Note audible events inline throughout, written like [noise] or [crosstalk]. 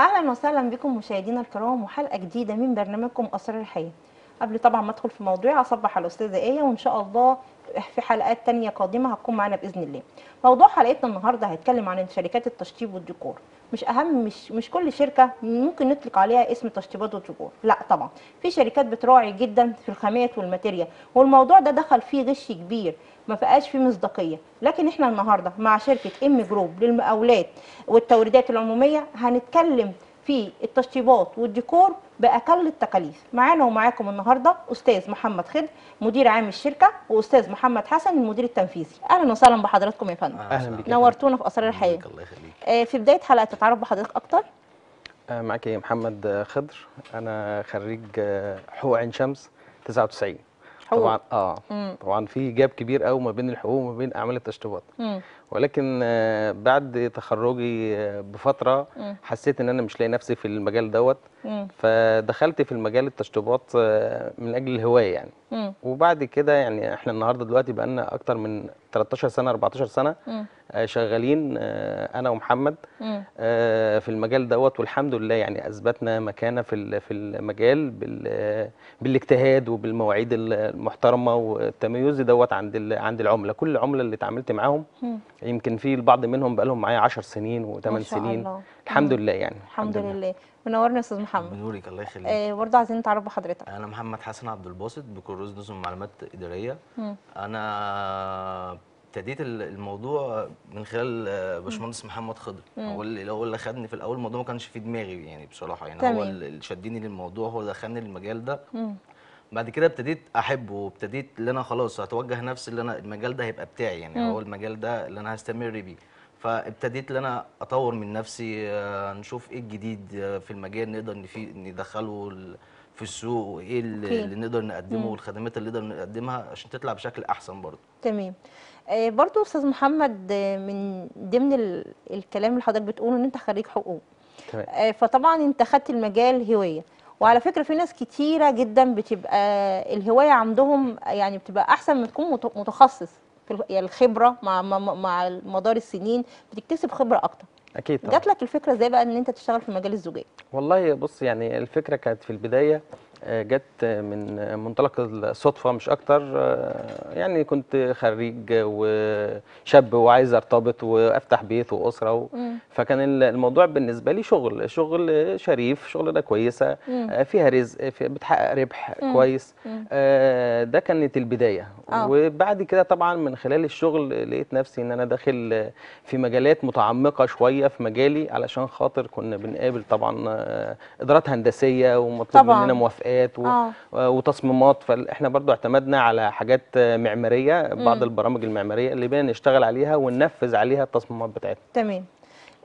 اهلا وسهلا بكم مشاهدينا الكرام وحلقه جديده من برنامجكم اسرار الحياه قبل طبعا ما ادخل في موضوعي اصبح على الاستاذه ايه وان شاء الله في حلقات تانية قادمه هتكون معانا باذن الله موضوع حلقتنا النهارده هيتكلم عن شركات التشطيب والديكور مش اهم مش مش كل شركه ممكن نطلق عليها اسم تشطيبات وتجور لا طبعا في شركات بتراعي جدا في الخامات والماتيريال والموضوع ده دخل فيه غش كبير ما بقاش فيه مصداقيه لكن احنا النهارده مع شركه ام جروب للمقاولات والتوريدات العموميه هنتكلم في التشطيبات والديكور باقل التكاليف معانا ومعاكم النهارده استاذ محمد خضر مدير عام الشركه واستاذ محمد حسن المدير التنفيذي اهلا وسهلا بحضراتكم يا فندم اهلا بك نورتونا في اسرار الحياه الله يخليك آه، في بدايه حلقه تتعرف بحضرتك اكتر آه، معاك يا إيه، محمد خضر انا خريج آه، حقوق عين شمس 99 حقوق. طبعا اه مم. طبعا في جاب كبير قوي ما بين الحقوق وما بين اعمال التشطيبات ولكن آه، بعد تخرجي آه، بفتره حسيت ان انا مش لاقي نفسي في المجال دوت فدخلت في المجال التشطيبات آه، من اجل الهوايه يعني وبعد كده يعني احنا النهارده دلوقتي بقى لنا اكتر من 13 سنه 14 سنه آه، شغالين آه، انا ومحمد آه، في المجال دوت والحمد لله يعني اثبتنا مكانه في في المجال بالاجتهاد وبالمواعيد المحترمه والتميز دوت عند عند العمله كل العمله اللي اتعاملت معاهم يمكن في البعض منهم بقى لهم معايا 10 سنين و8 سنين الله. الحمد لله يعني الحمد, الحمد لله منورنا يا استاذ محمد منورك الله يخليك آه برضه عايزين نتعرف بحضرتك انا محمد حسن عبد الباسط بكالوريوس نظم معلومات اداريه م. انا ابتديت الموضوع من خلال آه، باشمهندس محمد خضر هو اللي هو اللي خدني في الاول الموضوع ما كانش في دماغي يعني بصراحه يعني تمام. هو اللي شدني للموضوع هو اللي دخلني المجال ده مم. بعد كده ابتديت احبه وابتديت ان انا خلاص هتوجه نفسي ان انا المجال ده هيبقى بتاعي يعني مم. هو المجال ده اللي انا هستمر بيه فابتديت ان انا اطور من نفسي آه، نشوف ايه الجديد آه، في المجال نقدر ندخله في السوق وايه اللي, اللي نقدر نقدمه والخدمات اللي نقدر نقدمها عشان تطلع بشكل احسن برضه تمام آه، برضه استاذ محمد من ضمن الكلام اللي حضرتك بتقوله ان انت خريج حقوق تمام. فطبعا انت خدت المجال هوايه وعلى فكره في ناس كتيره جدا بتبقى الهوايه عندهم يعني بتبقى احسن ما تكون متخصص يعني الخبره مع مع مدار السنين بتكتسب خبره اكتر اكيد جات لك الفكره ازاي بقى ان انت تشتغل في مجال الزجاج والله بص يعني الفكره كانت في البدايه جت من منطلق الصدفه مش اكتر آه، يعني كنت خريج وشاب وعايز ارتبط وافتح بيت واسره و... فكان الموضوع بالنسبه لي شغل شغل شريف شغلانه كويسه مم. آه، فيها رزق في بتحقق ربح مم. كويس آه، ده كانت البدايه أوه. وبعد كده طبعا من خلال الشغل لقيت نفسي ان انا داخل في مجالات متعمقه شويه في مجالي علشان خاطر كنا بنقابل طبعا ادارات هندسيه ومطلوب مننا موافقات مكافئات آه. و... وتصميمات فاحنا برضو اعتمدنا على حاجات معماريه بعض مم. البرامج المعماريه اللي بقينا نشتغل عليها وننفذ عليها التصميمات بتاعتنا تمام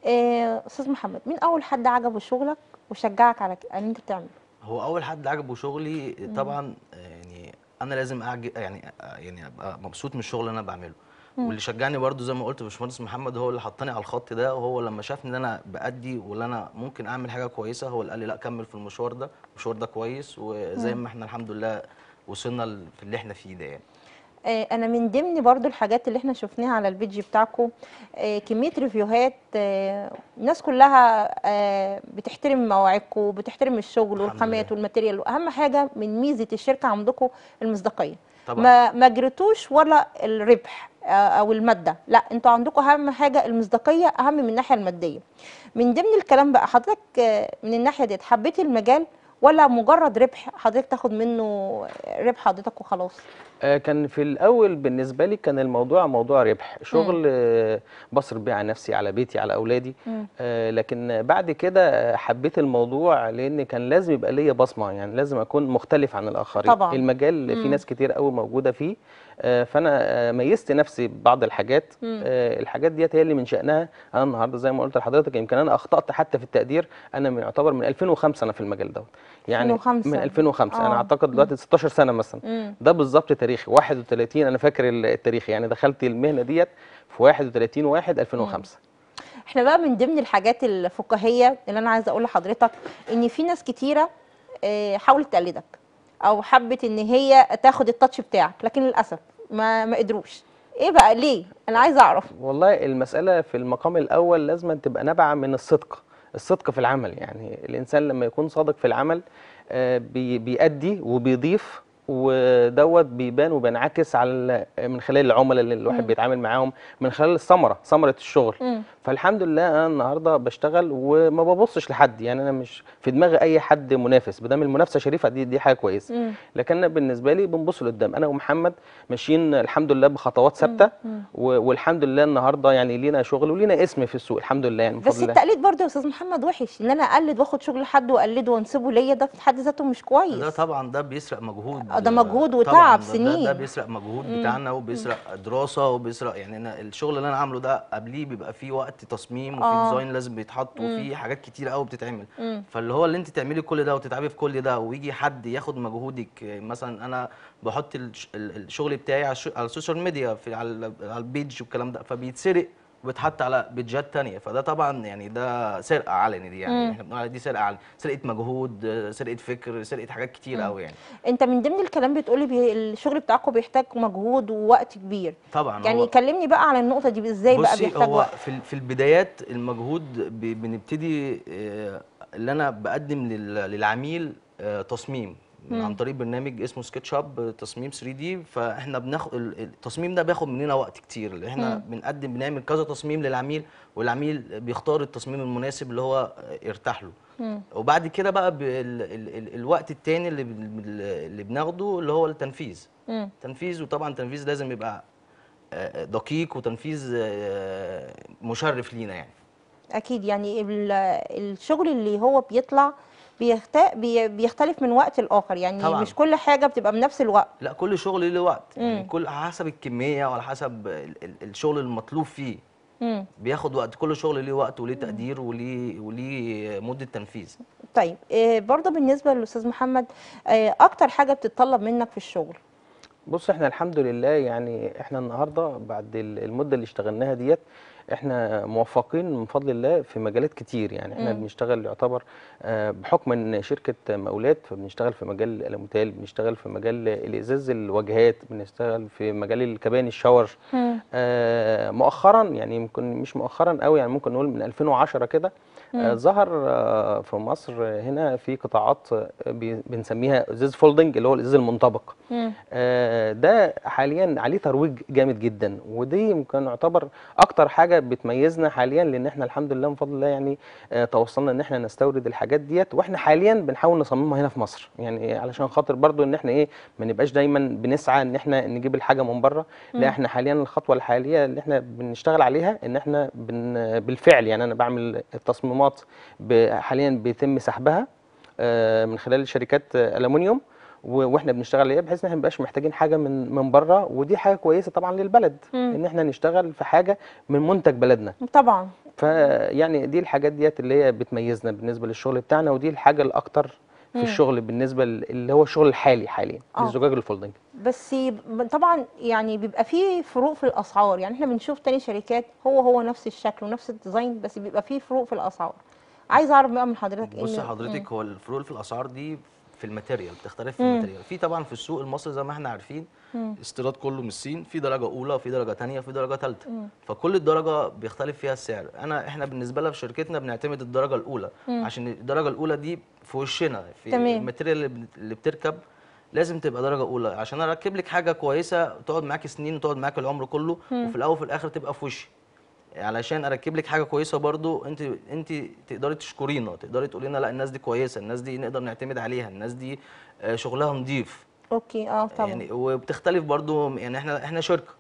آه، استاذ محمد مين اول حد عجبه شغلك وشجعك على ان انت تعمله هو اول حد عجبه شغلي طبعا آه، يعني انا لازم أعجب يعني يعني ابقى مبسوط من الشغل اللي انا بعمله واللي شجعني برده زي ما قلت باشمهندس محمد هو اللي حطني على الخط ده وهو لما شافني ان انا بادي ولا انا ممكن اعمل حاجه كويسه هو اللي قال لي لا كمل في المشوار ده المشوار ده كويس وزي ما احنا الحمد لله وصلنا في اللي احنا فيه ده يعني آه، انا من ضمن برضو الحاجات اللي احنا شفناها على البيج بتاعكم آه، كميه ريفيوهات آه، الناس كلها بتحترم مواعيدكم وبتحترم الشغل والخامات والماتيريال واهم حاجه من ميزه الشركه عندكم المصداقيه طبعا. ما ما جريتوش ولا الربح آه، او الماده لا انتوا عندكم اهم حاجه المصداقيه اهم من الناحيه الماديه من ضمن الكلام بقى حضرتك آه، من الناحيه دي حبيت المجال ولا مجرد ربح حضرتك تاخد منه ربح حضرتك وخلاص آه، كان في الاول بالنسبه لي كان الموضوع موضوع ربح شغل آه، بصرف بيه على نفسي على بيتي على اولادي آه، لكن بعد كده حبيت الموضوع لان كان لازم يبقى ليا بصمه يعني لازم اكون مختلف عن الاخرين طبعا. المجال في ناس كتير قوي موجوده فيه آه، فانا آه، ميزت نفسي ببعض الحاجات مم. آه، الحاجات ديت هي اللي من شانها انا النهارده زي ما قلت لحضرتك يمكن انا اخطات حتى في التقدير انا من يعتبر من 2005 انا في المجال دوت يعني 2005. من 2005 آه. انا اعتقد دلوقتي 16 سنه مثلا مم. ده بالظبط تاريخي 31 انا فاكر التاريخ يعني دخلت المهنه ديت في 31 1 2005 مم. احنا بقى من ضمن الحاجات الفقهيه اللي انا عايزه اقول لحضرتك ان في ناس كتيره حاولت تقلدك او حبت ان هي تاخد التاتش بتاعك لكن للاسف ما ما قدروش ايه بقى ليه انا عايزه اعرف والله المساله في المقام الاول لازم تبقى نابعه من الصدق الصدق في العمل يعني الانسان لما يكون صادق في العمل آه، بيأدي وبيضيف ودوت بيبان وبينعكس على من خلال العملاء اللي الواحد مم. بيتعامل معاهم من خلال الثمره ثمره الشغل مم. فالحمد لله انا النهارده بشتغل وما ببصش لحد يعني انا مش في دماغي اي حد منافس ما المنافسه شريفه دي دي حاجه كويسه لكن بالنسبه لي بنبص لقدام انا ومحمد ماشيين الحمد لله بخطوات ثابته والحمد لله النهارده يعني لينا شغل ولينا اسم في السوق الحمد لله يعني بس التقليد برضه يا استاذ محمد وحش ان انا اقلد واخد شغل حد واقلده وانسبه ليا ده في حد ذاته مش كويس لا طبعا ده بيسرق مجهود آه، ده مجهود وتعب سنين ده, ده بيسرق مجهود مم. بتاعنا وبيسرق دراسه وبيسرق يعني انا الشغل اللي انا عامله ده قبليه بيبقى فيه وقت تصميم وفي ديزاين آه. لازم بيتحط وفي حاجات كتير قوي بتتعمل فاللي هو اللي انت تعملي كل ده وتتعبي في كل ده ويجي حد ياخد مجهودك مثلا انا بحط الشغل بتاعي على السوشيال ميديا في على البيج والكلام ده فبيتسرق وبتحط على بيتجات تانية فده طبعا يعني ده سرقه علني دي يعني احنا بنقول دي سرقه علني سرقه مجهود سرقه فكر سرقه حاجات كتير قوي يعني انت من ضمن الكلام بتقولي بي الشغل بتاعكم بيحتاج مجهود ووقت كبير طبعا يعني كلمني بقى على النقطه دي ازاي بقى بيحتاج هو وقت في البدايات المجهود بنبتدي آه، اللي انا بقدم للعميل آه، تصميم مم. عن طريق برنامج اسمه سكتش اب تصميم 3 دي فاحنا بناخد التصميم ده بياخد مننا وقت كتير اللي احنا مم. بنقدم بنعمل كذا تصميم للعميل والعميل بيختار التصميم المناسب اللي هو يرتاح له مم. وبعد كده بقى بال... ال ال الوقت الثاني اللي اللي بناخده اللي هو التنفيذ مم. تنفيذ وطبعا تنفيذ لازم يبقى آه، آه، دقيق وتنفيذ آه، مشرف لينا يعني اكيد يعني الشغل اللي هو بيطلع بيخت... بيختلف من وقت لاخر يعني طبعًا. مش كل حاجه بتبقى بنفس الوقت لا كل شغل له وقت يعني كل حسب الكميه وعلى حسب الشغل المطلوب فيه مم. بياخد وقت كل شغل ليه وقت وليه تقدير وليه وليه مده تنفيذ طيب آه، برضه بالنسبه للاستاذ محمد آه، اكتر حاجه بتتطلب منك في الشغل بص احنا الحمد لله يعني احنا النهارده بعد المده اللي اشتغلناها ديت احنا موفقين من فضل الله في مجالات كتير يعني احنا مم. بنشتغل يعتبر آه، بحكم ان شركه مقاولات فبنشتغل في مجال الاموتال بنشتغل في مجال الازاز الواجهات بنشتغل في مجال الكباني الشاور آه، مؤخرا يعني ممكن مش مؤخرا قوي يعني ممكن نقول من 2010 كده آه، ظهر آه، في مصر هنا في قطاعات آه، بنسميها ازاز فولدنج اللي هو الازاز المنطبق ده حاليا عليه ترويج جامد جدا ودي ممكن نعتبر اكتر حاجه بتميزنا حاليا لان احنا الحمد لله من فضل الله يعني توصلنا ان احنا نستورد الحاجات ديت واحنا حاليا بنحاول نصممها هنا في مصر يعني علشان خاطر برضو ان احنا ايه ما نبقاش دايما بنسعى ان احنا نجيب الحاجه من بره لا احنا حاليا الخطوه الحاليه اللي احنا بنشتغل عليها ان احنا بن بالفعل يعني انا بعمل التصميمات الاهرامات حاليا بيتم سحبها آه، من خلال شركات آه، الومنيوم واحنا بنشتغل عليها بحيث ان احنا مابقاش محتاجين حاجه من من بره ودي حاجه كويسه طبعا للبلد مم. ان احنا نشتغل في حاجه من منتج بلدنا طبعا فيعني دي الحاجات ديت اللي هي بتميزنا بالنسبه للشغل بتاعنا ودي الحاجه الاكتر في الشغل بالنسبه اللي هو الشغل الحالي حاليا الزجاج آه. الفولدنج بس طبعا يعني بيبقى فيه فروق في الاسعار يعني احنا بنشوف تاني شركات هو هو نفس الشكل ونفس الديزاين بس بيبقى فيه فروق في الاسعار عايز اعرف بقى من حضرتك بص حضرتك هو الفروق في الاسعار دي في الماتيريال بتختلف في الماتيريال في طبعا في السوق المصري زي ما احنا عارفين استيراد كله من الصين في درجه اولى في درجه ثانيه في درجه ثالثه فكل الدرجه بيختلف فيها السعر انا احنا بالنسبه لنا في شركتنا بنعتمد الدرجه الاولى عشان الدرجه الاولى دي في وشنا في الماتيريال اللي بتركب لازم تبقى درجه اولى عشان اركب لك حاجه كويسه تقعد معاك سنين وتقعد معاك العمر كله وفي الاول وفي الاخر تبقى في وشي علشان اركب لك حاجه كويسه برضو انت انت تقدري تشكرينا تقدري تقولي لنا لا الناس دي كويسه الناس دي نقدر نعتمد عليها الناس دي آه، شغلها نظيف اوكي اه طبعا يعني وبتختلف برضو يعني احنا احنا شركه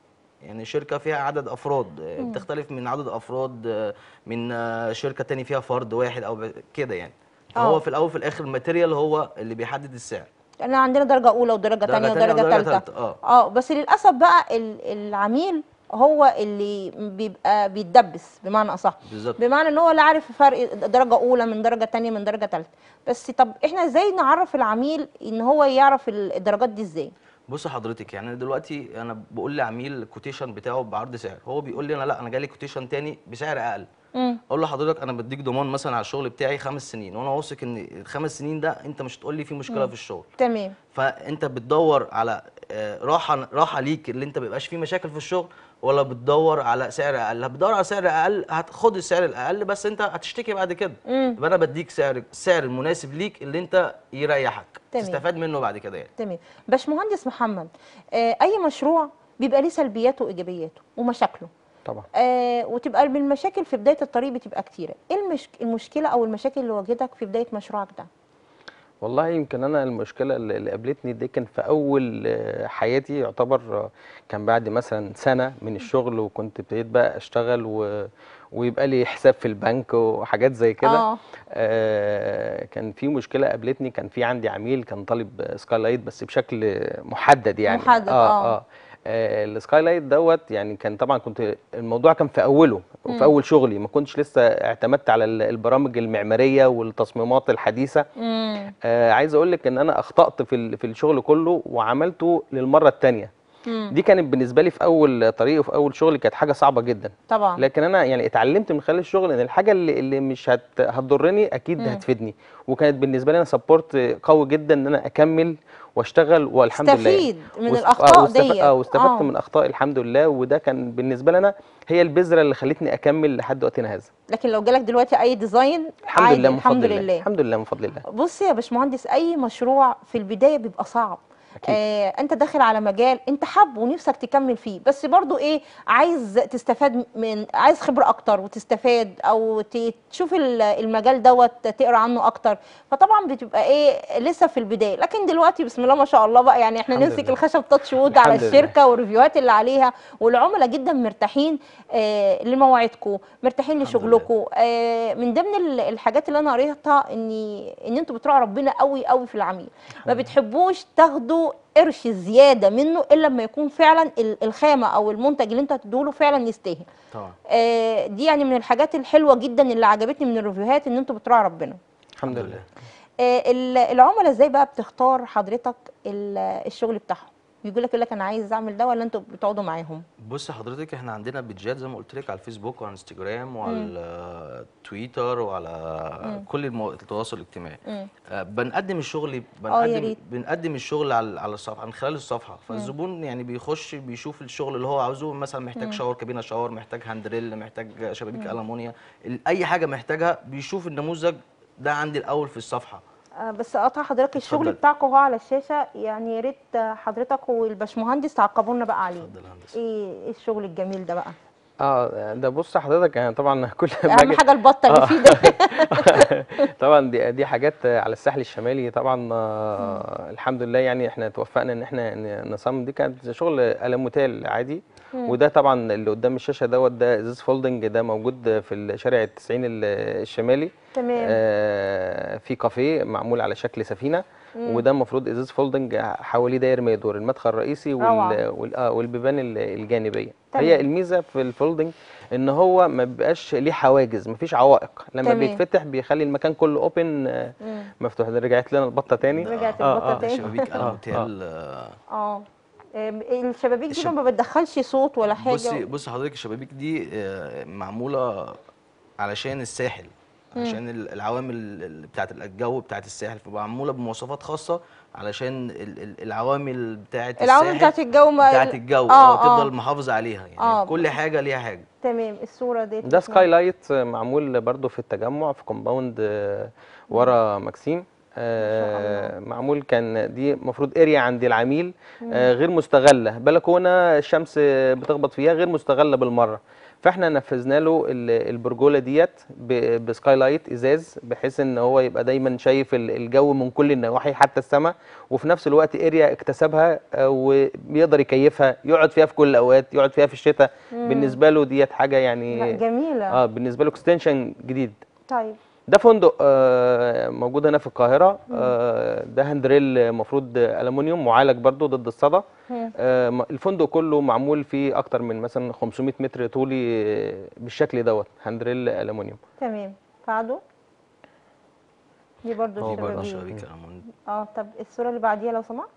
يعني شركه فيها عدد افراد آه، مم. بتختلف من عدد افراد آه، من شركه تاني فيها فرد واحد او كده يعني هو في الاول وفي الاخر الماتيريال هو اللي بيحدد السعر احنا عندنا درجه اولى ودرجه ثانيه ودرجه ثالثه اه بس للاسف بقى العميل هو اللي بيبقى بيتدبس بمعنى اصح بالظبط بمعنى ان هو لا عارف فرق درجه اولى من درجه ثانيه من درجه ثالثه بس طب احنا ازاي نعرف العميل ان هو يعرف الدرجات دي ازاي بص حضرتك يعني دلوقتي انا بقول لعميل الكوتيشن بتاعه بعرض سعر هو بيقول لي انا لا انا جالي كوتيشن ثاني بسعر اقل اقول اقول لحضرتك انا بديك ضمان مثلا على الشغل بتاعي خمس سنين وانا واثق ان الخمس سنين ده انت مش تقول لي في مشكله مم. في الشغل تمام فانت بتدور على آه، راحه راحه ليك اللي انت ما بيبقاش فيه مشاكل في الشغل ولا بتدور على سعر اقل بتدور على سعر اقل هتاخد السعر الاقل بس انت هتشتكي بعد كده يبقى انا بديك سعر السعر المناسب ليك اللي انت يريحك تمام. تستفاد منه بعد كده يعني تمام باشمهندس محمد آه اي مشروع بيبقى ليه سلبياته وايجابياته ومشاكله طبعا آه وتبقى من المشاكل في بدايه الطريق بتبقى كتيره ايه المشك... المشكله او المشاكل اللي واجهتك في بدايه مشروعك ده والله يمكن انا المشكله اللي قابلتني دي كان في اول آه، حياتي يعتبر آه، كان بعد مثلا سنه من الشغل وكنت ابتديت بقى اشتغل و... ويبقى لي حساب في البنك وحاجات زي كده آه, آه، كان في مشكله قابلتني كان في عندي عميل كان طالب سكايلايت بس بشكل محدد يعني محدد اه, آه. آه. آه، السكاي لايت دوت يعني كان طبعا كنت الموضوع كان في اوله وفي اول شغلي ما كنتش لسه اعتمدت على البرامج المعماريه والتصميمات الحديثه آه عايز اقول لك ان انا اخطات في في الشغل كله وعملته للمره الثانيه دي كانت بالنسبه لي في اول طريق وفي اول شغل كانت حاجه صعبه جدا طبعا لكن انا يعني اتعلمت من خلال الشغل ان الحاجه اللي, اللي مش هت هتضرني اكيد مم. هتفيدني وكانت بالنسبه لي انا سبورت قوي جدا ان انا اكمل واشتغل والحمد لله استفيد من واست... الاخطاء آه، واستف... دي آه، واستفدت آه. من اخطائي الحمد لله وده كان بالنسبه لنا هي البذره اللي خلتني اكمل لحد وقتنا هذا لكن لو جالك دلوقتي اي ديزاين الحمد لله الحمد لله. لله الحمد لله من فضل الله بص يا باشمهندس اي مشروع في البدايه بيبقى صعب آه انت داخل على مجال انت حابه ونفسك تكمل فيه بس برضو ايه عايز تستفاد من عايز خبره اكتر وتستفاد او تشوف المجال دوت تقرا عنه اكتر فطبعا بتبقى ايه لسه في البدايه لكن دلوقتي بسم الله ما شاء الله بقى يعني احنا نمسك الخشب تاتش وود على الشركه والريفيوهات اللي عليها والعملاء جدا مرتاحين آه لمواعيدكم مرتاحين لشغلكم آه من ضمن الحاجات اللي انا قريتها ان ان انتوا بتراعوا ربنا قوي قوي في العميل ما بتحبوش تاخدوا قرش زياده منه الا لما يكون فعلا الخامه او المنتج اللي انت هتديهوله فعلا يستاهل آه دي يعني من الحاجات الحلوه جدا اللي عجبتني من الريفيوهات ان انتوا بتراعوا ربنا الحمد لله آه العملاء ازاي بقى بتختار حضرتك الشغل بتاعهم بيقول لك يقول لك انا عايز اعمل ده ولا انتوا بتقعدوا معاهم؟ بصي حضرتك احنا عندنا بيدجات زي ما قلت لك على الفيسبوك وعلى الانستجرام وعلى تويتر وعلى مم. كل التواصل الاجتماعي آه بنقدم الشغل بنقدم آه، بنقدم الشغل على على الصفحه من خلال الصفحه فالزبون يعني بيخش بيشوف الشغل اللي هو عاوزه مثلا محتاج شاور كابينه شاور محتاج هاندريل محتاج شبابيك المونيا اي حاجه محتاجها بيشوف النموذج ده عندي الاول في الصفحه آه، بس اقطع حضرتك الشغل بتاعكم هو على الشاشه يعني يا ريت حضرتك والباشمهندس تعقبوا لنا بقى عليه اتفضل يا هندسه إيه،, ايه الشغل الجميل ده بقى اه ده بص حضرتك يعني طبعا كل اهم حاجه البطه اللي آه. فيه ده [laughs] طبعا دي دي حاجات على الساحل الشمالي طبعا آه الحمد لله يعني احنا توفقنا ان احنا نصمم دي كانت شغل المتال عادي وده طبعا اللي قدام الشاشه دوت ده ازاز فولدنج ده موجود في شارع التسعين الشمالي تمام آه في كافيه معمول على شكل سفينه مم. وده المفروض ازاز فولدنج حواليه داير ما يدور المدخل الرئيسي وال... وال... آه والبيبان الجانبيه تمام. هي الميزه في الفولدنج ان هو ما بيبقاش ليه حواجز ما فيش عوائق لما تمام. بيتفتح بيخلي المكان كله اوبن آه، مفتوح رجعت لنا البطه تاني رجعت البطه آه, آه، تاني آه، شبابيك اه [laughs] الشبابيك دي ما بتدخلش صوت ولا حاجه بصي بصي حضرتك الشبابيك دي آه، معموله علشان الساحل عشان العوامل بتاعت الجو بتاعت الساحل فمعموله بمواصفات خاصه علشان العوامل الساحل العوامل بتاعت الجو ما بتاعت الجو اه, آه, آه. تفضل محافظه عليها يعني آه كل حاجه ليها حاجه تمام الصوره دي ده سكاي آه، لايت معمول برده في التجمع في كومباوند ورا ماكسيم آه، معمول كان دي المفروض اريا عند العميل آه، غير مستغله بلكونه الشمس بتخبط فيها غير مستغله بالمره فاحنا نفذنا له البرجوله ديت بسكاي لايت ازاز بحيث ان هو يبقى دايما شايف الجو من كل النواحي حتى السماء وفي نفس الوقت اريا اكتسبها آه، وبيقدر يكيفها يقعد فيها في كل الاوقات يقعد فيها في الشتاء بالنسبه له ديت حاجه يعني جميله اه بالنسبه له اكستنشن جديد طيب ده فندق آه، موجود هنا في القاهرة آه، ده هندريل مفروض ألمونيوم معالج برضو ضد الصدى آه، الفندق كله معمول فيه أكتر من مثلا 500 متر طولي بالشكل دوت هندريل ألمونيوم تمام بعده دي برضو الشبابيك اه طب الصورة اللي بعديها لو سمحت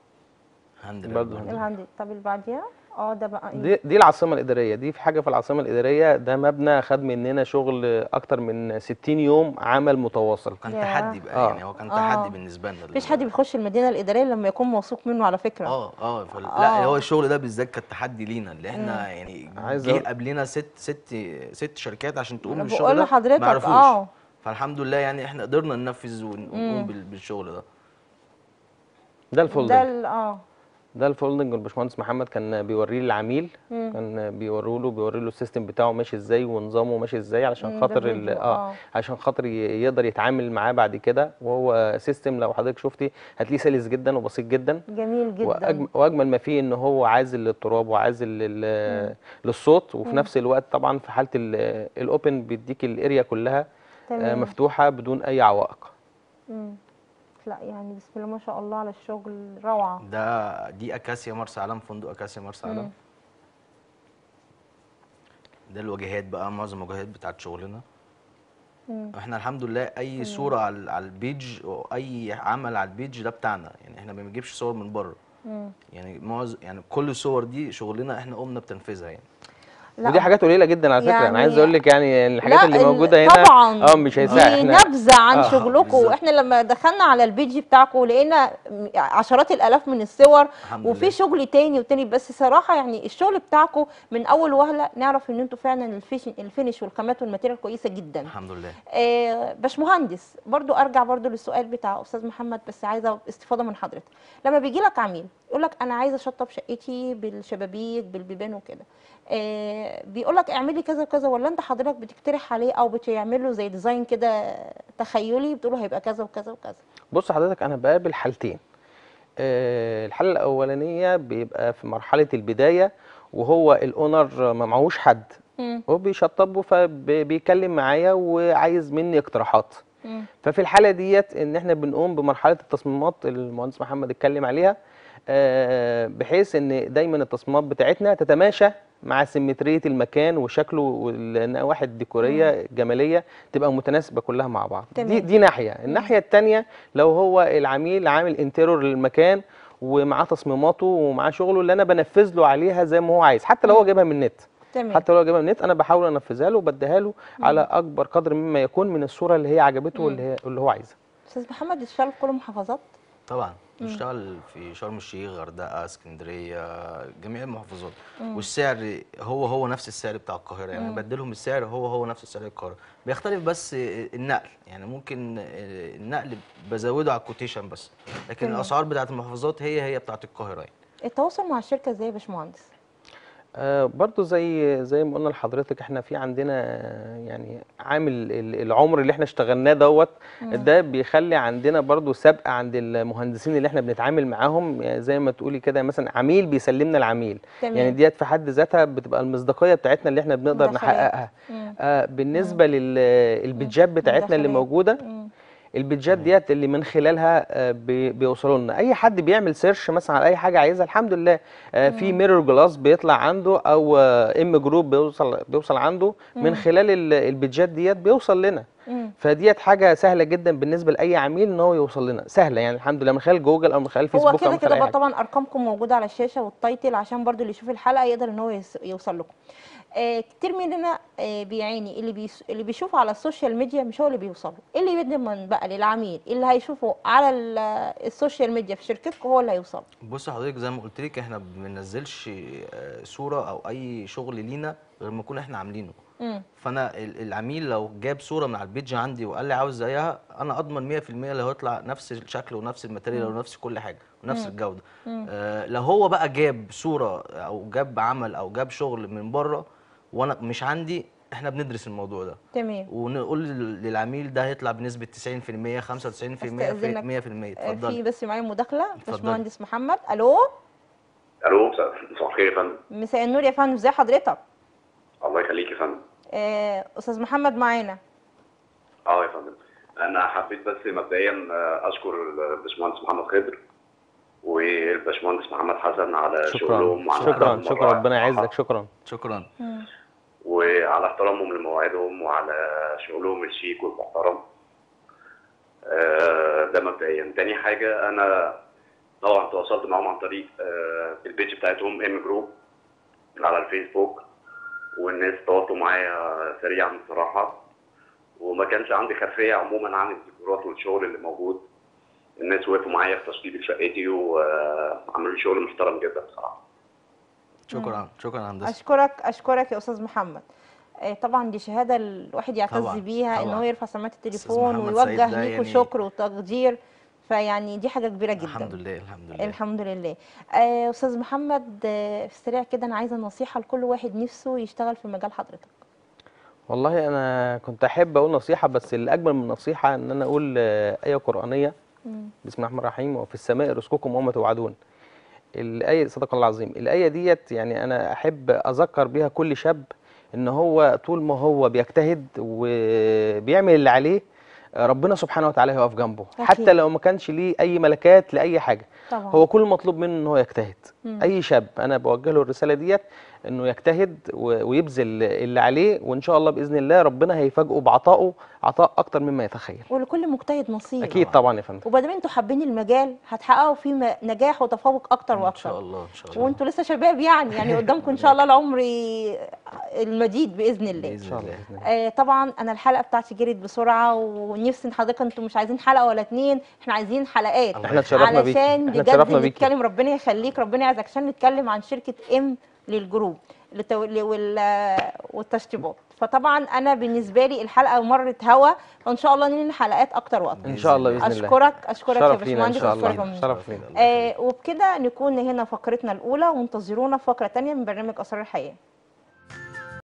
هندريل برضو الهاندريل طب اللي بعديها اه ده بقى إيه؟ دي, دي العاصمه الاداريه دي في حاجه في العاصمه الاداريه ده مبنى خد مننا شغل اكتر من 60 يوم عمل متواصل كان تحدي بقى آه. يعني هو كان تحدي آه. بالنسبه لنا مفيش حد بيخش المدينه الاداريه لما يكون موثوق منه على فكره اه اه فل... آه. لا هو الشغل ده بالذات كان تحدي لينا اللي احنا م. يعني جه قبلنا ست ست ست شركات عشان تقوم بالشغل بقول ده لحضرتك اه فالحمد لله يعني احنا قدرنا ننفذ ونقوم م. بالشغل ده ده الفولدر ده اه ده الفولدنج الباشمهندس محمد كان بيوريه للعميل كان بيوريه له بيوريه له السيستم بتاعه ماشي ازاي ونظامه ماشي ازاي علشان خاطر اه, اه. عشان خاطر يقدر يتعامل معاه بعد كده وهو سيستم لو حضرتك شفتي هتلاقيه سلس جدا وبسيط جدا جميل جدا وأجم واجمل ما فيه ان هو عازل للتراب وعازل للصوت وفي مم. نفس الوقت طبعا في حاله الاوبن بيديك الاريا كلها آه، تمام. مفتوحه بدون اي عوائق مم. لا يعني بسم الله ما شاء الله على الشغل روعه ده دي اكاسيا مرسى علم فندق اكاسيا مرسى علم ده الواجهات بقى معظم الواجهات بتاعت شغلنا مم. احنا الحمد لله اي مم. صوره على البيج او اي عمل على البيج ده بتاعنا يعني احنا ما بنجيبش صور من بره يعني معظم يعني كل الصور دي شغلنا احنا قمنا بتنفيذها يعني لا. ودي حاجات قليله جدا على فكره انا عايز يعني اقول لك يعني الحاجات اللي موجوده هنا طبعا اه مش هيساعد دي نبذه عن آه شغلكم واحنا لما دخلنا على البيج بتاعكم لقينا عشرات الالاف من الصور وفي شغل تاني وتاني بس صراحه يعني الشغل بتاعكم من اول وهله نعرف ان انتوا فعلا الفينش والخامات والماتيريال كويسه جدا الحمد لله آه باشمهندس برضو ارجع برضو للسؤال بتاع استاذ محمد بس عايزه استفاضه من حضرتك لما بيجي لك عميل يقول لك انا عايزه اشطب شقتي بالشبابيك بالبيبان وكده آه، بيقول لك اعملي كذا وكذا ولا انت حضرتك بتقترح عليه او بتعمل له زي ديزاين كده تخيلي بتقول له هيبقى كذا وكذا وكذا بص حضرتك انا بقابل حالتين آه، الحاله الاولانيه بيبقى في مرحله البدايه وهو الاونر ما معهوش حد هو بيشطبه فبيكلم معايا وعايز مني اقتراحات ففي الحاله ديت ان احنا بنقوم بمرحله التصميمات اللي المهندس محمد اتكلم عليها آه، بحيث ان دايما التصميمات بتاعتنا تتماشى مع سيمتريه المكان وشكله لانها واحد ديكوريه جماليه تبقى متناسبه كلها مع بعض تمام. دي دي ناحيه الناحيه الثانيه لو هو العميل عامل انتيرور للمكان ومعاه تصميماته ومعاه شغله اللي انا بنفذ له عليها زي ما هو عايز حتى لو هو جايبها من النت تمام. حتى لو جايبها من النت انا بحاول انفذها له وبديها له على اكبر قدر مما يكون من الصوره اللي هي عجبته واللي هي اللي هو عايزها استاذ محمد اشتغل في كل المحافظات طبعا بنشتغل في شرم الشيخ غردقه اسكندريه جميع المحافظات والسعر هو هو نفس السعر بتاع القاهره يعني بدلهم السعر هو هو نفس السعر القاهره بيختلف بس النقل يعني ممكن النقل بزوده على الكوتيشن بس لكن الاسعار بتاعه المحافظات هي هي بتاعه القاهره يعني التواصل مع الشركه ازاي يا باشمهندس آه، برضو زي زي ما قلنا لحضرتك احنا في عندنا آه، يعني عامل العمر اللي احنا اشتغلناه دوت ده بيخلي عندنا برضو سابقه عند المهندسين اللي احنا بنتعامل معاهم يعني زي ما تقولي كده مثلا عميل بيسلمنا العميل تمام. يعني ديت في حد ذاتها بتبقى المصداقيه بتاعتنا اللي احنا بنقدر نحققها آه بالنسبه للبيتجات بتاعتنا اللي موجوده البيتجات ديت اللي من خلالها آه، بيوصلوا لنا اي حد بيعمل سيرش مثلا على اي حاجه عايزها الحمد لله آه، في ميرور جلاس بيطلع عنده او ام آه، جروب بيوصل بيوصل عنده من خلال البيتجات ديت بيوصل لنا فديت حاجه سهله جدا بالنسبه لاي عميل ان هو يوصل لنا سهله يعني الحمد لله من خلال جوجل او من خلال فيسبوك هو كده كده طبعا ارقامكم موجوده على الشاشه والتايتل عشان برضو اللي يشوف الحلقه يقدر ان هو يوصل لكم آه، كتير مننا آه، بيعاني اللي بيس... اللي بيشوفه على السوشيال ميديا مش هو اللي بيوصله إيه اللي بيضمن بقى للعميل إيه اللي هيشوفه على السوشيال ميديا في شركتكم هو اللي هيوصله بص حضرتك زي ما قلت لك احنا ما بننزلش آه، صوره او اي شغل لينا غير ما نكون احنا عاملينه مم. فانا العميل لو جاب صوره من على البيج عندي وقال لي عاوز زيها انا اضمن 100% اللي هو يطلع نفس الشكل ونفس الماتيريال ونفس كل حاجه ونفس مم. الجوده مم. آه لو هو بقى جاب صوره او جاب عمل او جاب شغل من بره وانا مش عندي احنا بندرس الموضوع ده تمام ونقول للعميل ده هيطلع بنسبه 90% 95% 100% اتفضل في بس معايا مداخله باشمهندس محمد الو الو مساء الخير يا فندم مساء النور يا فندم ازي حضرتك الله يخليك يا فندم آه، استاذ محمد معانا اه يا فندم انا حبيت بس مبدئيا آه، اشكر الباشمهندس محمد خضر والباشمهندس محمد حسن على شكرا شغلهم شكرا شكرا ربنا يعزك آه. شكرا شكرا, شكرا. وعلى احترامهم لمواعيدهم وعلى شغلهم الشيك والمحترم آه، ده مبدئيا تاني حاجه انا طبعا تواصلت معاهم عن طريق آه، البيتش بتاعتهم ام جروب على الفيسبوك والناس تواصلوا معايا سريعا بصراحه وما كانش عندي خلفيه عموما عن الديكورات والشغل اللي موجود الناس وقفوا معايا في تشطيب شقتي وعملوا لي شغل محترم جدا بصراحه شكرا شكرا هندسه اشكرك اشكرك يا استاذ محمد آه، طبعا دي شهاده الواحد يعتز طبعًا. بيها طبعًا. ان هو يرفع سماعه التليفون ويوجه ليكم يعني... شكر وتقدير فيعني دي حاجه كبيره جدا الحمد لله الحمد لله الحمد لله آه استاذ محمد آه في السريع كده انا عايزه نصيحه لكل واحد نفسه يشتغل في مجال حضرتك والله انا كنت احب اقول نصيحه بس الاجمل من النصيحه ان انا اقول آه، ايه قرانيه بسم الله الرحمن الرحيم وفي السماء رزقكم وما توعدون الآية صدق الله العظيم الآية ديت يعني أنا أحب أذكر بها كل شاب إن هو طول ما هو بيجتهد وبيعمل اللي عليه ربنا سبحانه وتعالى هيقف جنبه أكيد. حتى لو ما كانش ليه اي ملكات لاي حاجه طبعا. هو كل المطلوب منه ان هو يجتهد اي شاب انا بوجه له الرساله ديت انه يجتهد ويبذل اللي عليه وان شاء الله باذن الله ربنا هيفاجئه بعطائه عطاء اكتر مما يتخيل ولكل مجتهد نصيب اكيد طبعا يا فندم وبعدين انتوا حابين المجال هتحققوا فيه نجاح وتفوق اكتر واكتر ان شاء الله ان شاء الله وانتوا لسه شباب يعني يعني قدامكم ان شاء الله العمر المديد باذن الله ان شاء الله آه طبعا انا الحلقه بتاعتي جريت بسرعه ونفسي ان حضرتك انتوا مش عايزين حلقه ولا اتنين احنا عايزين حلقات احنا اتشرفنا بيك علشان بجد نتكلم ربنا يخليك ربنا يعزك عشان نتكلم عن شركه ام للجروب والتشطيبات فطبعا انا بالنسبه لي الحلقه مرت هوا فان شاء الله ننهي حلقات اكتر واكتر ان شاء الله باذن الله اشكرك اشكرك يا باشمهندس اشكرك شرف لينا آه وبكده نكون هنا فقرتنا الاولى وانتظرونا في فقره ثانيه من برنامج اسرار الحياه